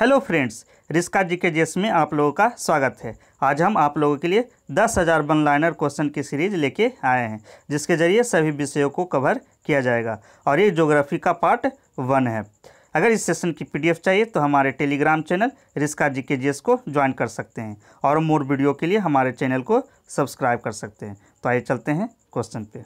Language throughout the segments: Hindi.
हेलो फ्रेंड्स रिस्का जी के जेस में आप लोगों का स्वागत है आज हम आप लोगों के लिए दस हज़ार वन लाइनर क्वेश्चन की सीरीज लेके आए हैं जिसके जरिए सभी विषयों को कवर किया जाएगा और ये ज्योग्राफी का पार्ट वन है अगर इस सेशन की पीडीएफ चाहिए तो हमारे टेलीग्राम चैनल रिस्का जी के जेस को ज्वाइन कर सकते हैं और मोर वीडियो के लिए हमारे चैनल को सब्सक्राइब कर सकते हैं तो आइए चलते हैं क्वेश्चन पे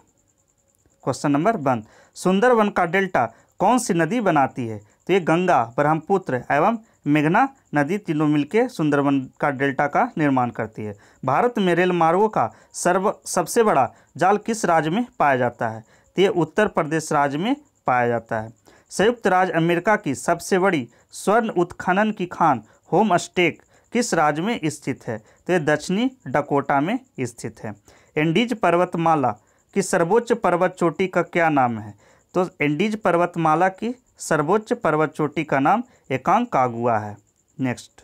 क्वेश्चन नंबर वन सुंदर का डेल्टा कौन सी नदी बनाती है तो ये गंगा ब्रह्मपुत्र एवं मेघना नदी तीनों मिलकर सुंदरबन का डेल्टा का निर्माण करती है भारत में रेल मार्गों का सर्व सबसे बड़ा जाल किस राज्य में पाया जाता है तो ये उत्तर प्रदेश राज्य में पाया जाता है संयुक्त राज्य अमेरिका की सबसे बड़ी स्वर्ण उत्खनन की खान होम स्टेक किस राज्य में स्थित है तो ये दक्षिणी डकोटा में स्थित है एंडीज पर्वतमाला की सर्वोच्च पर्वत चोटी का क्या नाम है तो एंडीज पर्वतमाला की सर्वोच्च पर्वत चोटी का नाम एकांक कागुआ है नेक्स्ट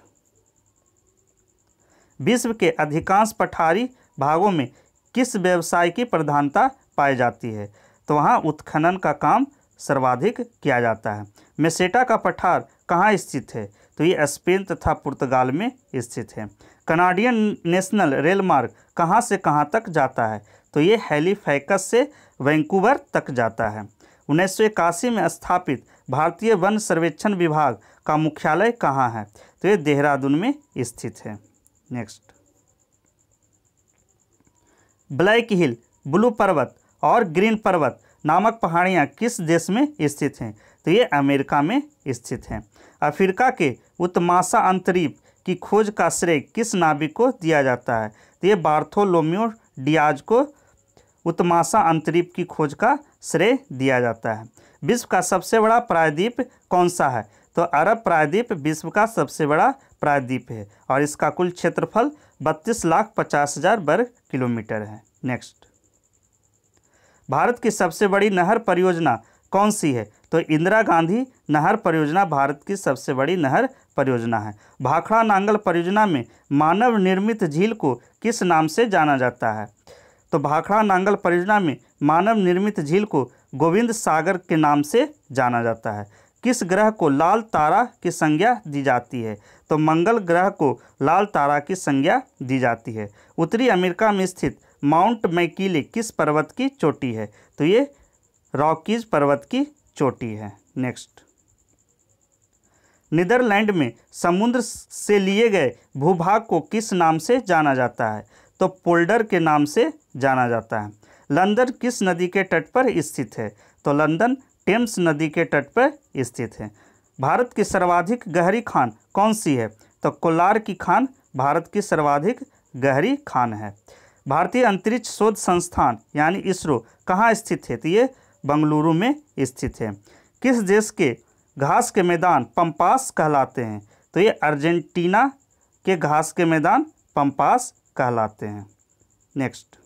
विश्व के अधिकांश पठारी भागों में किस व्यवसाय की प्रधानता पाई जाती है तो वहाँ उत्खनन का काम सर्वाधिक किया जाता है मेसेटा का पठार कहाँ स्थित है तो ये स्पेन तथा पुर्तगाल में स्थित है कनाडियन नेशनल रेल मार्ग कहाँ से कहाँ तक जाता है तो ये हेलीफैकस से वैंकूवर तक जाता है उन्नीस में स्थापित भारतीय वन सर्वेक्षण विभाग का मुख्यालय कहाँ है तो ये देहरादून में स्थित है नेक्स्ट ब्लैक हिल ब्लू पर्वत और ग्रीन पर्वत नामक पहाड़ियाँ किस देश में स्थित हैं तो ये अमेरिका में स्थित हैं अफ्रीका के उत्माशा अंतरीप की खोज का श्रेय किस नाभिक को दिया जाता है तो ये बार्थोलोमियो डियाज को उत्माशा अंतरीप की खोज का श्रेय दिया जाता है विश्व का सबसे बड़ा प्रायद्वीप कौन सा है तो अरब प्रायद्वीप विश्व का सबसे बड़ा प्रायद्वीप है और इसका कुल क्षेत्रफल बत्तीस लाख पचास हज़ार वर्ग किलोमीटर है नेक्स्ट भारत की सबसे बड़ी नहर परियोजना कौन सी है तो इंदिरा गांधी नहर परियोजना भारत की सबसे बड़ी नहर परियोजना है भाखड़ा नांगल परियोजना में मानव निर्मित झील को किस नाम से जाना जाता है तो भाखड़ा नांगल परियोजना में मानव निर्मित झील को गोविंद सागर के नाम से जाना जाता है किस ग्रह को लाल तारा की संज्ञा दी जाती है तो मंगल ग्रह को लाल तारा की संज्ञा दी जाती है उत्तरी अमेरिका में स्थित माउंट मैकीले किस पर्वत की चोटी है तो ये रॉकीज पर्वत की चोटी है नेक्स्ट नीदरलैंड में समुद्र से लिए गए भूभाग को किस नाम से जाना जाता है तो पोल्डर के नाम से जाना जाता है लंदन किस नदी के तट पर स्थित है तो लंदन टेम्स नदी के तट पर स्थित है भारत की सर्वाधिक गहरी खान कौन सी है तो कोलार की खान भारत की सर्वाधिक गहरी खान है भारतीय अंतरिक्ष शोध संस्थान यानी इसरो कहाँ स्थित है तो ये बंगलुरु में स्थित है किस देश के घास के मैदान पंपास कहलाते हैं तो ये अर्जेंटीना के घास के मैदान पंपास कहलाते हैं नेक्स्ट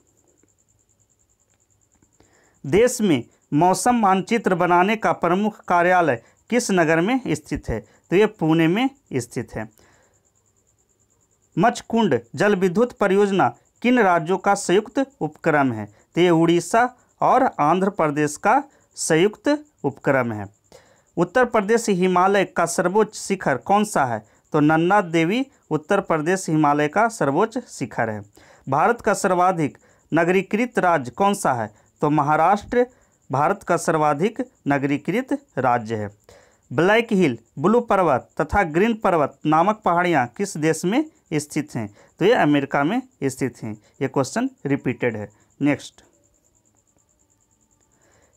देश में मौसम मानचित्र बनाने का प्रमुख कार्यालय किस नगर में स्थित है तो ये पुणे में स्थित है मचकुंड जल विद्युत परियोजना किन राज्यों का संयुक्त उपक्रम है तो ये उड़ीसा और आंध्र प्रदेश का संयुक्त उपक्रम है उत्तर प्रदेश हिमालय का सर्वोच्च शिखर कौन सा है तो नन्ना देवी उत्तर प्रदेश हिमालय का सर्वोच्च शिखर है भारत का सर्वाधिक नगरीकृत राज्य कौन सा है तो महाराष्ट्र भारत का सर्वाधिक नगरीकृत राज्य है ब्लैक हिल ब्लू पर्वत तथा ग्रीन पर्वत नामक पहाड़ियाँ किस देश में स्थित हैं तो ये अमेरिका में स्थित हैं ये क्वेश्चन रिपीटेड है नेक्स्ट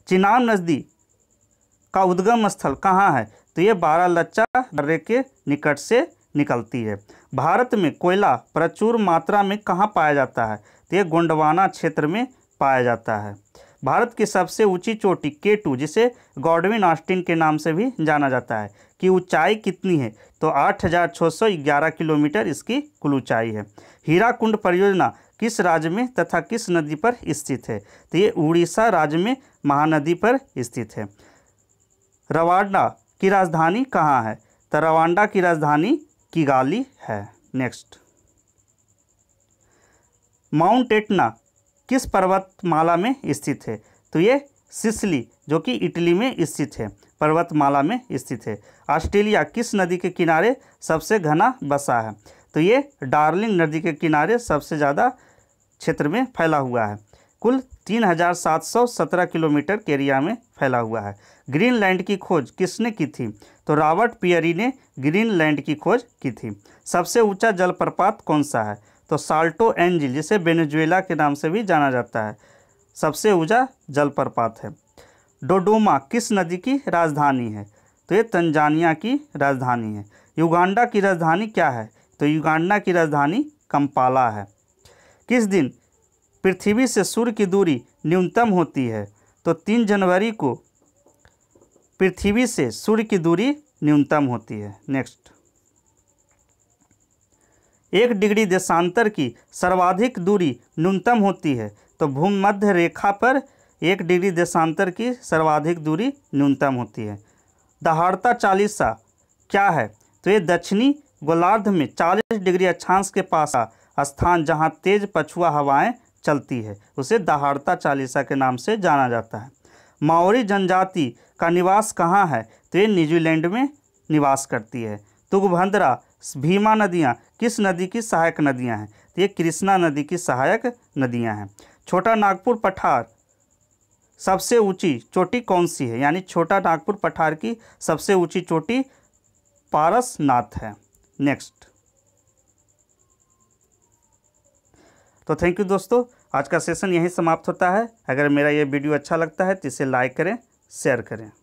चिनाब नजदी का उद्गम स्थल कहाँ है तो ये बारह लच्चा दर्रे के निकट से निकलती है भारत में कोयला प्रचुर मात्रा में कहाँ पाया जाता है तो ये गोंडवाना क्षेत्र में पाया जाता है भारत की सबसे ऊंची चोटी के टू जिसे गॉडविन ऑस्टिन के नाम से भी जाना जाता है कि ऊंचाई कितनी है तो 8,611 किलोमीटर इसकी कुल ऊंचाई है हीराकुंड परियोजना किस राज्य में तथा किस नदी पर स्थित है तो ये उड़ीसा राज्य में महानदी पर स्थित है रवांडा की राजधानी कहाँ है तो रवांडा की राजधानी किगाली है नेक्स्ट माउंट एटना किस पर्वतमाला में स्थित है तो ये सिसली जो कि इटली में स्थित है पर्वतमाला में स्थित है ऑस्ट्रेलिया किस नदी के किनारे सबसे घना बसा है तो ये डार्लिंग नदी के किनारे सबसे ज़्यादा क्षेत्र में फैला हुआ है कुल 3,717 किलोमीटर के एरिया में फैला हुआ है ग्रीनलैंड की खोज किसने की थी तो रॉबर्ट पियरी ने ग्रीनलैंड की खोज की थी सबसे ऊंचा जलप्रपात कौन सा है तो साल्टो एंजिल जिसे वेनेजुएला के नाम से भी जाना जाता है सबसे ऊँचा जलप्रपात है डोडोमा किस नदी की राजधानी है तो ये तंजानिया की राजधानी है युगांडा की राजधानी क्या है तो युगांडा की राजधानी कंपाला है किस दिन पृथ्वी से सूर्य की दूरी न्यूनतम होती है तो तीन जनवरी को पृथ्वी से सूर्य की दूरी न्यूनतम होती है नेक्स्ट एक डिग्री देशांतर की सर्वाधिक दूरी न्यूनतम होती है तो भूमध्य रेखा पर एक डिग्री देशांतर की सर्वाधिक दूरी न्यूनतम होती है दहाड़ता चालीसा क्या है तो ये दक्षिणी गोलार्ध में 40 डिग्री अक्षांश के पास स्थान जहाँ तेज पछुआ हवाएं चलती है उसे दहाड़ता चालीसा के नाम से जाना जाता है माओरी जनजाति का निवास कहाँ है तो ये न्यूजीलैंड में निवास करती है तुगभद्रा भीमा नदियाँ किस नदी की सहायक नदियाँ हैं तो ये कृष्णा नदी की सहायक नदियाँ हैं छोटा नागपुर पठार सबसे ऊंची चोटी कौन सी है यानी छोटा नागपुर पठार की सबसे ऊंची चोटी पारसनाथ है नेक्स्ट तो थैंक यू दोस्तों आज का सेशन यहीं समाप्त होता है अगर मेरा ये वीडियो अच्छा लगता है तो इसे लाइक करें शेयर करें